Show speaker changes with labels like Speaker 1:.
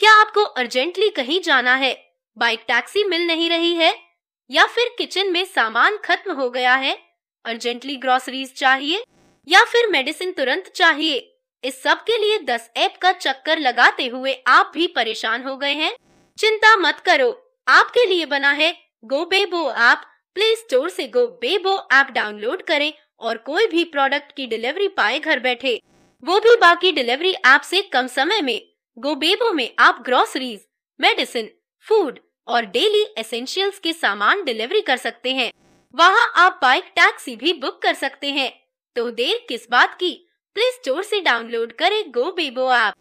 Speaker 1: क्या आपको अर्जेंटली कहीं जाना है बाइक टैक्सी मिल नहीं रही है या फिर किचन में सामान खत्म हो गया है अर्जेंटली ग्रोसरीज चाहिए या फिर मेडिसिन तुरंत चाहिए इस सब के लिए दस ऐप का चक्कर लगाते हुए आप भी परेशान हो गए हैं चिंता मत करो आपके लिए बना है Go Bebo app play store से गो बेबो ऐप डाउनलोड करें और कोई भी प्रोडक्ट की डिलीवरी पाए घर बैठे वो भी बाकी डिलीवरी ऐप से कम समय में गोबेबो में आप ग्रोसरीज मेडिसिन फूड और डेली एसेंशियल्स के सामान डिलीवरी कर सकते हैं वहाँ आप बाइक टैक्सी भी बुक कर सकते हैं तो देर किस बात की प्ले स्टोर से डाउनलोड करें गो बेबो ऐप